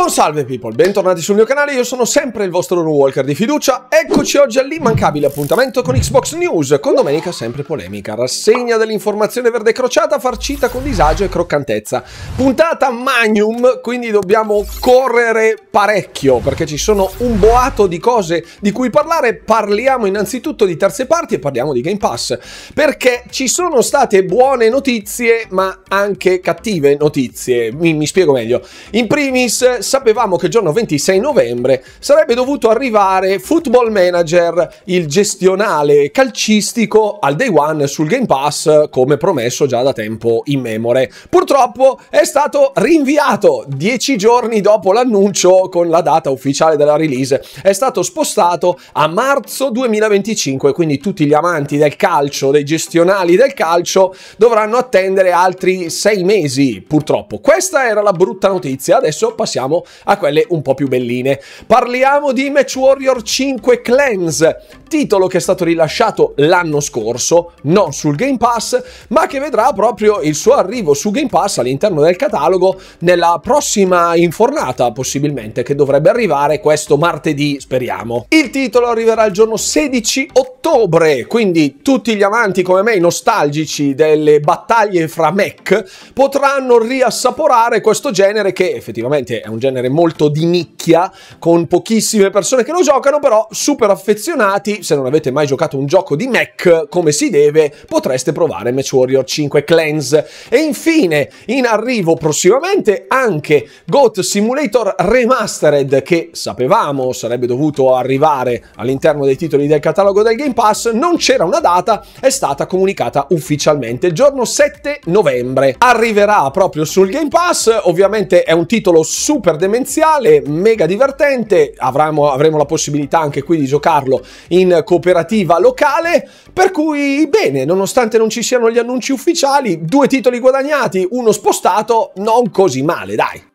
Buon salve people, bentornati sul mio canale, io sono sempre il vostro Runewalker di fiducia Eccoci oggi all'immancabile appuntamento con Xbox News, con domenica sempre polemica Rassegna dell'informazione verde crociata farcita con disagio e croccantezza Puntata magnum, quindi dobbiamo correre parecchio Perché ci sono un boato di cose di cui parlare Parliamo innanzitutto di terze parti e parliamo di Game Pass Perché ci sono state buone notizie ma anche cattive notizie Mi, mi spiego meglio In primis sapevamo che giorno 26 novembre sarebbe dovuto arrivare Football Manager, il gestionale calcistico al day one sul Game Pass come promesso già da tempo in memore. Purtroppo è stato rinviato dieci giorni dopo l'annuncio con la data ufficiale della release. È stato spostato a marzo 2025, quindi tutti gli amanti del calcio, dei gestionali del calcio dovranno attendere altri sei mesi, purtroppo. Questa era la brutta notizia, adesso passiamo a quelle un po' più belline. Parliamo di Match Warrior 5 Clans, titolo che è stato rilasciato l'anno scorso, non sul Game Pass, ma che vedrà proprio il suo arrivo su Game Pass all'interno del catalogo nella prossima infornata, possibilmente, che dovrebbe arrivare questo martedì, speriamo. Il titolo arriverà il giorno 16 ottobre, quindi tutti gli amanti come me, i nostalgici delle battaglie fra mech, potranno riassaporare questo genere che effettivamente è un genere molto di nicchia, con pochissime persone che lo giocano, però super affezionati se non avete mai giocato un gioco di Mac come si deve, potreste provare Match Warrior 5 Clans. E infine, in arrivo prossimamente anche Goat Simulator Remastered, che sapevamo sarebbe dovuto arrivare all'interno dei titoli del catalogo del Game Pass, non c'era una data, è stata comunicata ufficialmente il giorno 7 novembre. Arriverà proprio sul Game Pass, ovviamente è un titolo super demenziale, mega divertente, avremo, avremo la possibilità anche qui di giocarlo in in cooperativa locale, per cui bene, nonostante non ci siano gli annunci ufficiali, due titoli guadagnati, uno spostato, non così male, dai.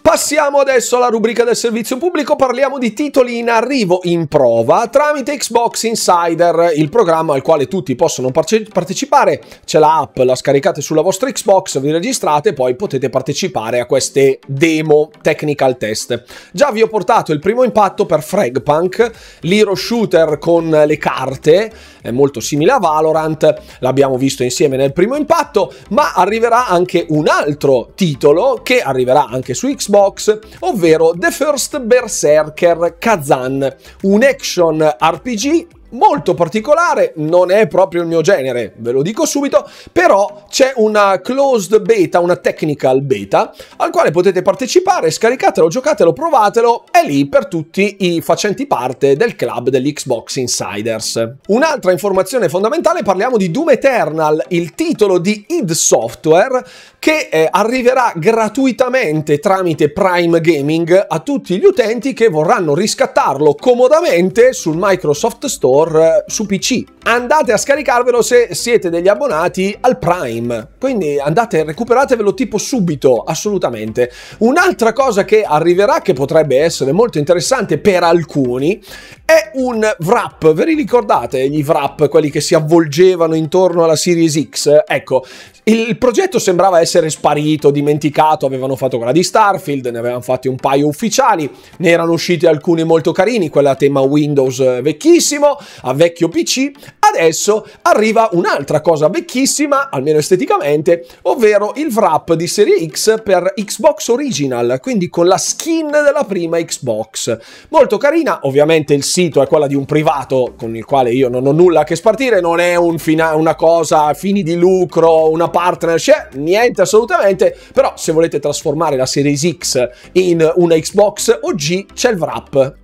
Passiamo adesso alla rubrica del servizio pubblico, parliamo di titoli in arrivo in prova tramite Xbox Insider, il programma al quale tutti possono partecipare, c'è l'app, la scaricate sulla vostra Xbox, vi registrate e poi potete partecipare a queste demo technical test. Già vi ho portato il primo impatto per Fragpunk, l'hero shooter con le carte, è molto simile a Valorant, l'abbiamo visto insieme nel primo impatto, ma arriverà anche un altro titolo che arriverà anche su Xbox Xbox, ovvero The First Berserker Kazan, un action RPG molto particolare, non è proprio il mio genere, ve lo dico subito, però c'è una closed beta, una technical beta, al quale potete partecipare, scaricatelo, giocatelo, provatelo, è lì per tutti i facenti parte del club dell'Xbox Insiders. Un'altra informazione fondamentale, parliamo di Doom Eternal, il titolo di id Software che eh, arriverà gratuitamente tramite Prime Gaming a tutti gli utenti che vorranno riscattarlo comodamente sul Microsoft Store eh, su PC. Andate a scaricarvelo se siete degli abbonati al Prime, quindi andate recuperatevelo tipo subito, assolutamente. Un'altra cosa che arriverà che potrebbe essere molto interessante per alcuni è un wrap, ve li ricordate gli wrap, quelli che si avvolgevano intorno alla Series X? Ecco, il progetto sembrava essere sparito, dimenticato, avevano fatto quella di Starfield, ne avevano fatti un paio ufficiali, ne erano usciti alcuni molto carini, quella a tema Windows eh, vecchissimo, a vecchio PC, adesso arriva un'altra cosa vecchissima, almeno esteticamente, ovvero il wrap di serie X per Xbox Original, quindi con la skin della prima Xbox. Molto carina, ovviamente il sito è quello di un privato con il quale io non ho nulla a che spartire, non è un una cosa a fini di lucro, una partnership, niente assolutamente, però se volete trasformare la Series X in una Xbox OG c'è il wrap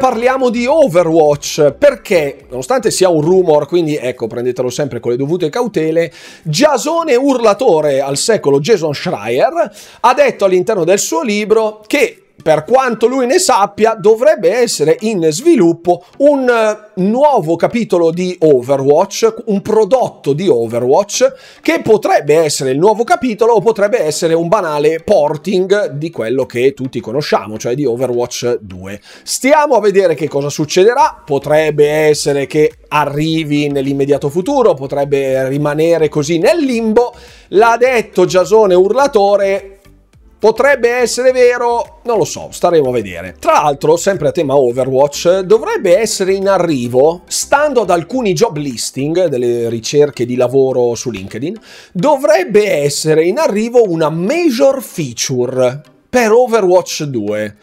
parliamo di Overwatch perché, nonostante sia un rumor, quindi ecco, prendetelo sempre con le dovute cautele, Giasone urlatore al secolo Jason Schreier ha detto all'interno del suo libro che per quanto lui ne sappia, dovrebbe essere in sviluppo un eh, nuovo capitolo di Overwatch, un prodotto di Overwatch, che potrebbe essere il nuovo capitolo o potrebbe essere un banale porting di quello che tutti conosciamo, cioè di Overwatch 2. Stiamo a vedere che cosa succederà, potrebbe essere che arrivi nell'immediato futuro, potrebbe rimanere così nel limbo. L'ha detto Giasone Urlatore, Potrebbe essere vero, non lo so, staremo a vedere. Tra l'altro, sempre a tema Overwatch, dovrebbe essere in arrivo, stando ad alcuni job listing delle ricerche di lavoro su LinkedIn, dovrebbe essere in arrivo una major feature per Overwatch 2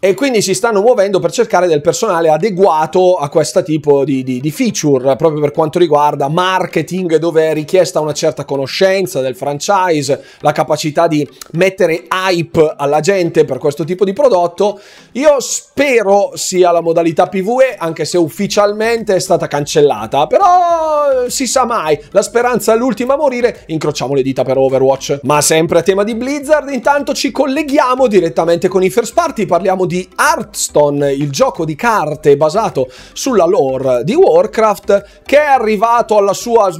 e quindi si stanno muovendo per cercare del personale adeguato a questo tipo di, di, di, feature, proprio per quanto riguarda marketing, dove è richiesta una certa conoscenza del franchise, la capacità di mettere hype alla gente per questo tipo di prodotto. Io spero sia la modalità PVE, anche se ufficialmente è stata cancellata, però eh, si sa mai, la speranza è l'ultima a morire, incrociamo le dita per Overwatch. Ma sempre a tema di Blizzard, intanto ci colleghiamo direttamente con i first party, parliamo di di Hearthstone, il gioco di carte basato sulla lore di Warcraft, che è arrivato alla sua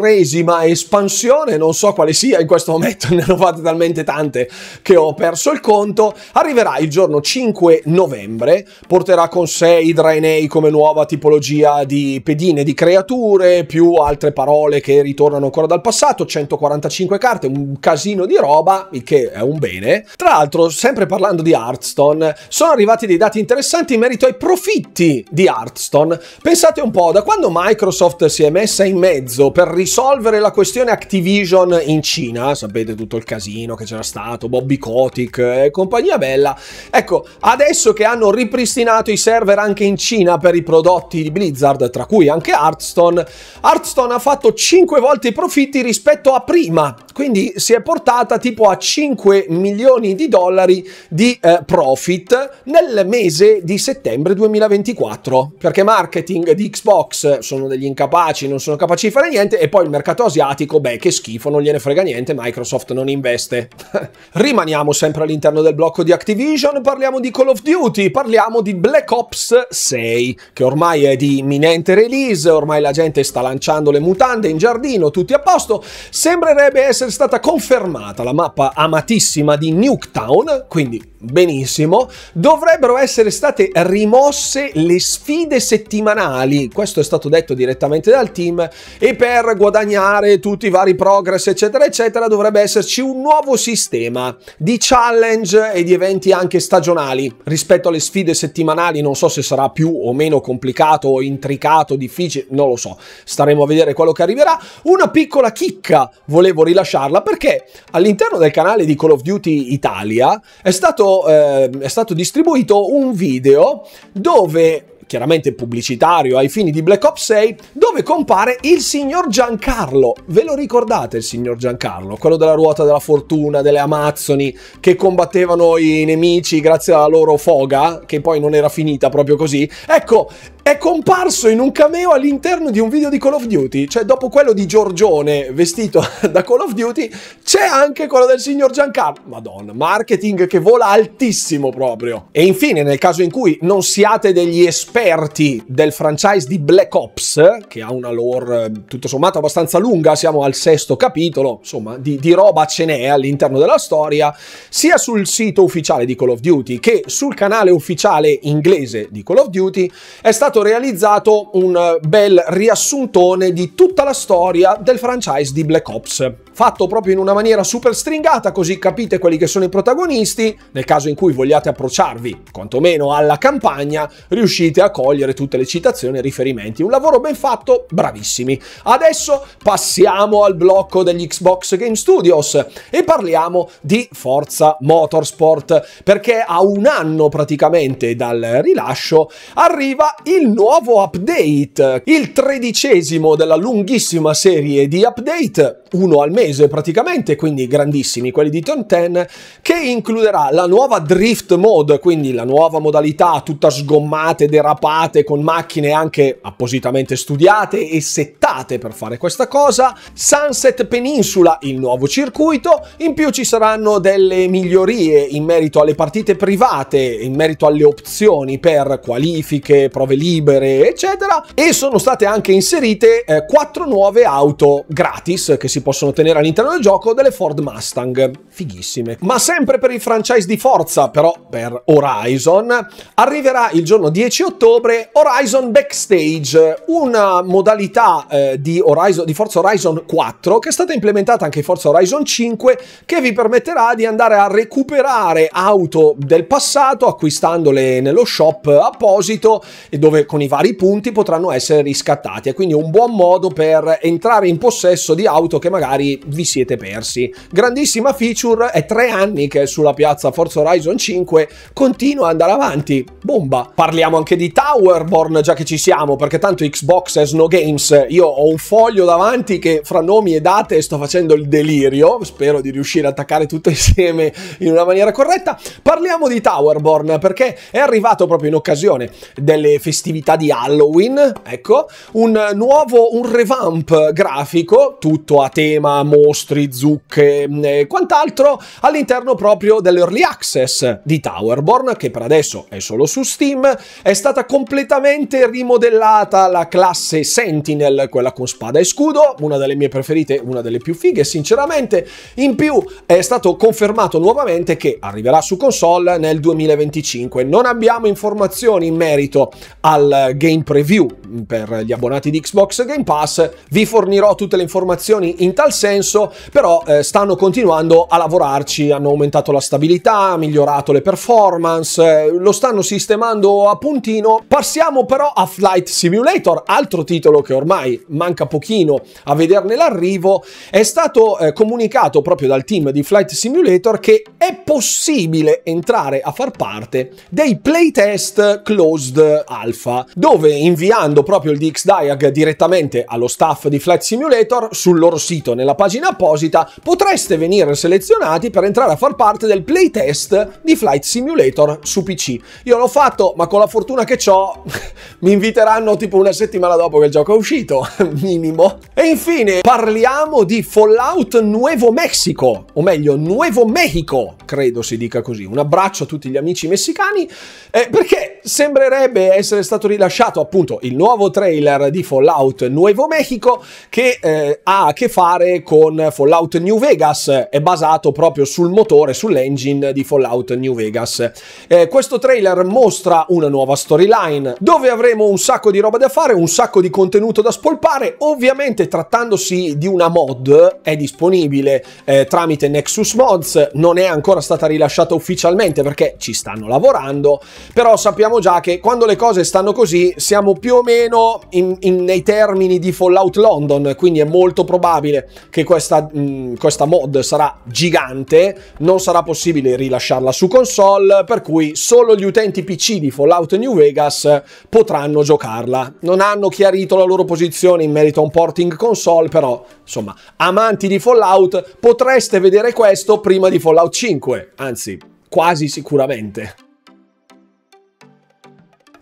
resima espansione, non so quale sia in questo momento, ne hanno fatte talmente tante che ho perso il conto, arriverà il giorno 5 novembre, porterà con sé i Draenei come nuova tipologia di pedine di creature, più altre parole che ritornano ancora dal passato, 145 carte, un casino di roba, il che è un bene. Tra l'altro, sempre parlando di Hearthstone, sono arrivati dei dati interessanti in merito ai profitti di Hearthstone. Pensate un po', da quando Microsoft si è messa in mezzo per risolvere la questione Activision in Cina, sapete tutto il casino che c'era stato, Bobby Kotick e compagnia bella, ecco, adesso che hanno ripristinato i server anche in Cina per i prodotti di Blizzard, tra cui anche Hearthstone, Hearthstone ha fatto 5 volte i profitti rispetto a prima, quindi si è portata tipo a 5 milioni di dollari di eh, profit tweet nel mese di settembre 2024, perché marketing di Xbox sono degli incapaci, non sono capaci di fare niente e poi il mercato asiatico, beh che schifo, non gliene frega niente, Microsoft non investe. Rimaniamo sempre all'interno del blocco di Activision, parliamo di Call of Duty, parliamo di Black Ops 6, che ormai è di imminente release, ormai la gente sta lanciando le mutande in giardino, tutti a posto, sembrerebbe essere stata confermata la mappa amatissima di Nuketown, quindi benissimo, dovrebbero essere state rimosse le sfide settimanali, questo è stato detto direttamente dal team, e per guadagnare tutti i vari progress eccetera eccetera dovrebbe esserci un nuovo sistema di challenge e di eventi anche stagionali rispetto alle sfide settimanali, non so se sarà più o meno complicato o intricato, difficile, non lo so, staremo a vedere quello che arriverà. Una piccola chicca volevo rilasciarla perché all'interno del canale di Call of Duty Italia è stato eh, è stato distribuito un video dove chiaramente pubblicitario ai fini di Black Ops 6, dove compare il signor Giancarlo. Ve lo ricordate il signor Giancarlo? Quello della ruota della fortuna, delle Amazzoni, che combattevano i nemici grazie alla loro foga, che poi non era finita proprio così. Ecco, è comparso in un cameo all'interno di un video di Call of Duty, cioè dopo quello di Giorgione vestito da Call of Duty, c'è anche quello del signor Giancarlo. Madonna, marketing che vola altissimo proprio. E infine, nel caso in cui non siate degli esperti del franchise di Black Ops, che ha una lore tutto sommato abbastanza lunga, siamo al sesto capitolo, insomma, di, di roba ce n'è all'interno della storia, sia sul sito ufficiale di Call of Duty che sul canale ufficiale inglese di Call of Duty è stato stato realizzato un eh, bel riassuntone di tutta la storia del franchise di Black Ops, fatto proprio in una maniera super stringata così capite quelli che sono i protagonisti, nel caso in cui vogliate approcciarvi quantomeno alla campagna riuscite a cogliere tutte le citazioni e riferimenti, un lavoro ben fatto, bravissimi. Adesso passiamo al blocco degli Xbox Game Studios e parliamo di Forza Motorsport perché a un anno praticamente dal rilascio arriva il il nuovo update, il tredicesimo della lunghissima serie di update uno al mese praticamente, quindi grandissimi quelli di Turn 10, che includerà la nuova Drift Mode, quindi la nuova modalità tutta sgommate, derapate, con macchine anche appositamente studiate e settate per fare questa cosa, Sunset Peninsula, il nuovo circuito, in più ci saranno delle migliorie in merito alle partite private, in merito alle opzioni per qualifiche, prove libere, eccetera, e sono state anche inserite eh, 4 nuove auto gratis che si possono tenere all'interno del gioco delle Ford Mustang, fighissime. Ma sempre per il franchise di Forza, però per Horizon, arriverà il giorno 10 ottobre Horizon Backstage, una modalità eh, di, Horizon, di Forza Horizon 4 che è stata implementata anche in Forza Horizon 5 che vi permetterà di andare a recuperare auto del passato acquistandole nello shop apposito e dove con i vari punti potranno essere riscattati. È quindi un buon modo per entrare in possesso di auto che magari vi siete persi. Grandissima feature, è tre anni che è sulla piazza Forza Horizon 5, continua ad andare avanti, bomba. Parliamo anche di Towerborn, già che ci siamo, perché tanto Xbox e Snow games, io ho un foglio davanti che fra nomi e date sto facendo il delirio, spero di riuscire a attaccare tutto insieme in una maniera corretta. Parliamo di Towerborn, perché è arrivato proprio in occasione delle festività di Halloween, ecco, un nuovo, un revamp grafico, tutto a tema, mostri, zucche e eh, quant'altro all'interno proprio dell'early access di Towerborn, che per adesso è solo su Steam, è stata completamente rimodellata la classe Sentinel, quella con spada e scudo, una delle mie preferite, una delle più fighe sinceramente, in più è stato confermato nuovamente che arriverà su console nel 2025, non abbiamo informazioni in merito al game preview per gli abbonati di Xbox Game Pass, vi fornirò tutte le informazioni in tal senso, però eh, stanno continuando a lavorarci, hanno aumentato la stabilità, migliorato le performance, eh, lo stanno sistemando a puntino. Passiamo però a Flight Simulator, altro titolo che ormai manca pochino a vederne l'arrivo, è stato eh, comunicato proprio dal team di Flight Simulator che è possibile entrare a far parte dei playtest closed alpha, dove inviando proprio il DXDiag direttamente allo staff di Flight Simulator sul loro sito, nella pagina apposita, potreste venire selezionati per entrare a far parte del playtest di Flight Simulator su PC. Io l'ho fatto, ma con la fortuna che ho, mi inviteranno tipo una settimana dopo che il gioco è uscito, minimo. E infine parliamo di Fallout Nuevo Mexico, o meglio Nuevo Mexico, credo si dica così. Un abbraccio a tutti gli amici messicani, eh, perché sembrerebbe essere stato rilasciato appunto il nuovo nuovo trailer di Fallout Nuevo Mexico che eh, ha a che fare con Fallout New Vegas, è basato proprio sul motore, sull'engine di Fallout New Vegas. Eh, questo trailer mostra una nuova storyline dove avremo un sacco di roba da fare, un sacco di contenuto da spolpare, ovviamente trattandosi di una mod è disponibile eh, tramite Nexus Mods, non è ancora stata rilasciata ufficialmente perché ci stanno lavorando, però sappiamo già che quando le cose stanno così siamo più o meno meno in, in, nei termini di Fallout London, quindi è molto probabile che questa, mh, mm, questa mod sarà gigante, non sarà possibile rilasciarla su console, per cui solo gli utenti PC di Fallout New Vegas potranno giocarla. Non hanno chiarito la loro posizione in merito a un porting console, però insomma, amanti di Fallout potreste vedere questo prima di Fallout 5, anzi quasi sicuramente.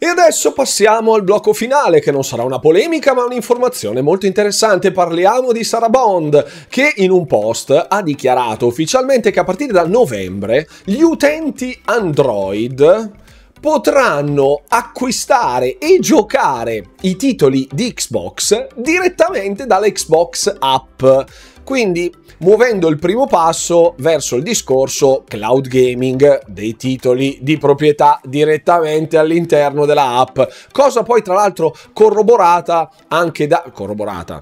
E adesso passiamo al blocco finale, che non sarà una polemica ma un'informazione molto interessante. Parliamo di Sarah Bond, che in un post ha dichiarato ufficialmente che a partire da novembre gli utenti Android potranno acquistare e giocare i titoli di Xbox direttamente dall'Xbox app. Quindi muovendo il primo passo verso il discorso cloud gaming dei titoli di proprietà direttamente all'interno della app, cosa poi tra l'altro corroborata anche da corroborata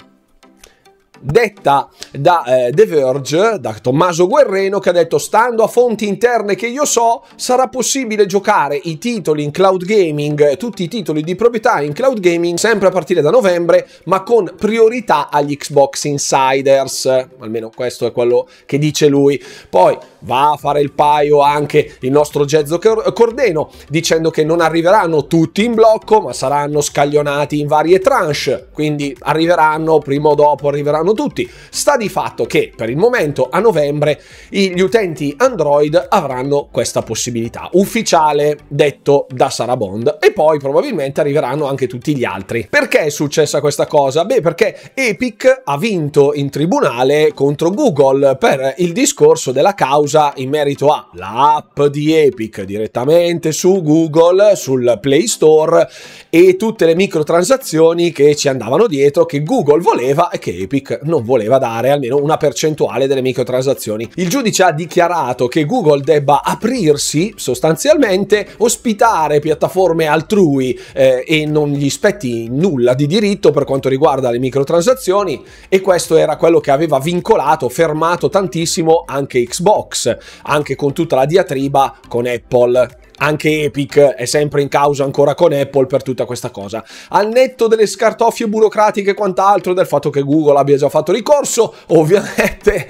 detta da eh, The Verge, da Tommaso Guerreno, che ha detto stando a fonti interne che io so, sarà possibile giocare i titoli in cloud gaming, tutti i titoli di proprietà in cloud gaming, sempre a partire da novembre, ma con priorità agli Xbox Insiders, almeno questo è quello che dice lui. Poi va a fare il paio anche il nostro Jezzo Cordeno, dicendo che non arriveranno tutti in blocco, ma saranno scaglionati in varie tranche, quindi arriveranno prima o dopo, arriveranno sanno tutti. Sta di fatto che per il momento a novembre gli utenti Android avranno questa possibilità ufficiale detto da Sarah Bond e poi probabilmente arriveranno anche tutti gli altri. Perché è successa questa cosa? Beh, perché Epic ha vinto in tribunale contro Google per il discorso della causa in merito all'app di Epic direttamente su Google, sul Play Store e tutte le microtransazioni che ci andavano dietro che Google voleva e che Epic non voleva dare almeno una percentuale delle microtransazioni. Il giudice ha dichiarato che Google debba aprirsi sostanzialmente, ospitare piattaforme altrui eh, e non gli spetti nulla di diritto per quanto riguarda le microtransazioni e questo era quello che aveva vincolato, fermato tantissimo anche Xbox, anche con tutta la diatriba con Apple anche Epic è sempre in causa ancora con Apple per tutta questa cosa. Al netto delle scartoffie burocratiche e quant'altro, del fatto che Google abbia già fatto ricorso, ovviamente,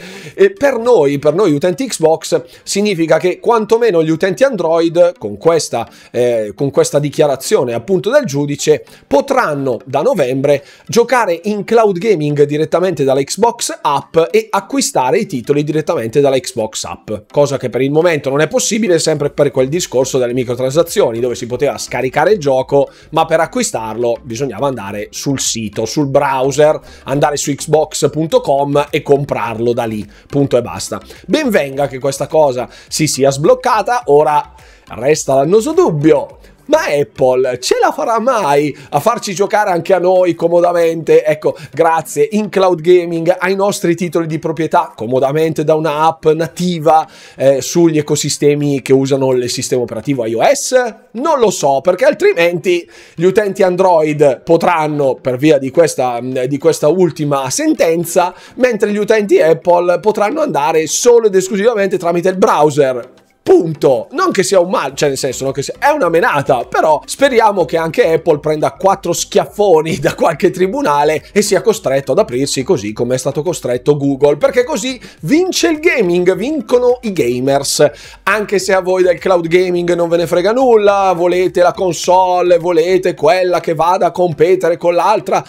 per noi, per noi utenti Xbox, significa che quantomeno gli utenti Android, con questa, eh, con questa dichiarazione appunto del giudice, potranno da novembre giocare in cloud gaming direttamente dalla Xbox app e acquistare i titoli direttamente dalla Xbox app, cosa che per il momento non è possibile sempre per quel discorso delle microtransazioni dove si poteva scaricare il gioco, ma per acquistarlo bisognava andare sul sito, sul browser, andare su xbox.com e comprarlo da lì, punto e basta. Ben venga che questa cosa si sia sbloccata, ora resta l'annoso dubbio ma Apple ce la farà mai a farci giocare anche a noi comodamente? Ecco, grazie in cloud gaming ai nostri titoli di proprietà comodamente da un'app nativa eh, sugli ecosistemi che usano il sistema operativo iOS? Non lo so, perché altrimenti gli utenti Android potranno, per via di questa, mm, di questa ultima sentenza, mentre gli utenti Apple potranno andare solo ed esclusivamente tramite il browser. Punto. Non che sia un male, cioè nel senso, non che sia... È una menata, però speriamo che anche Apple prenda quattro schiaffoni da qualche tribunale e sia costretto ad aprirsi così come è stato costretto Google, perché così vince il gaming, vincono i gamers. Anche se a voi del cloud gaming non ve ne frega nulla, volete la console, volete quella che vada a competere con l'altra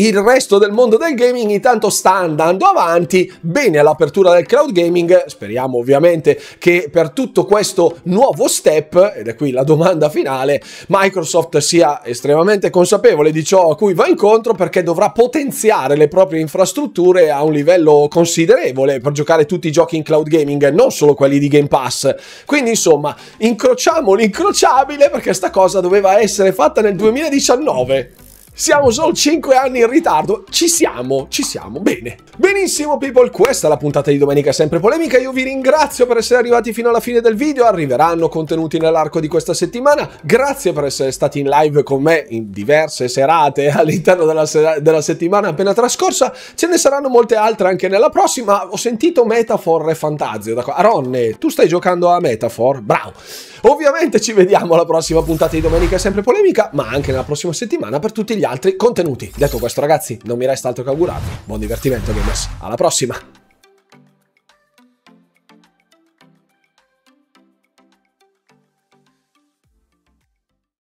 il resto del mondo del gaming intanto sta andando avanti bene all'apertura del cloud gaming speriamo ovviamente che per tutto questo nuovo step ed è qui la domanda finale Microsoft sia estremamente consapevole di ciò a cui va incontro perché dovrà potenziare le proprie infrastrutture a un livello considerevole per giocare tutti i giochi in cloud gaming non solo quelli di Game Pass quindi insomma incrociamo l'incrociabile perché sta cosa doveva essere fatta nel 2019 siamo solo 5 anni in ritardo. Ci siamo, ci siamo. Bene. Benissimo, people. Questa è la puntata di domenica sempre polemica. Io vi ringrazio per essere arrivati fino alla fine del video. Arriveranno contenuti nell'arco di questa settimana. Grazie per essere stati in live con me in diverse serate all'interno della, sera della settimana appena trascorsa. Ce ne saranno molte altre anche nella prossima. Ho sentito Metafor e Fantasio. Da qua. Aronne, tu stai giocando a Metafor? Bravo. Ovviamente ci vediamo alla prossima puntata di domenica sempre polemica, ma anche nella prossima settimana per tutti gli altri altri contenuti. Detto questo ragazzi, non mi resta altro che augurarvi buon divertimento gamers. Alla prossima!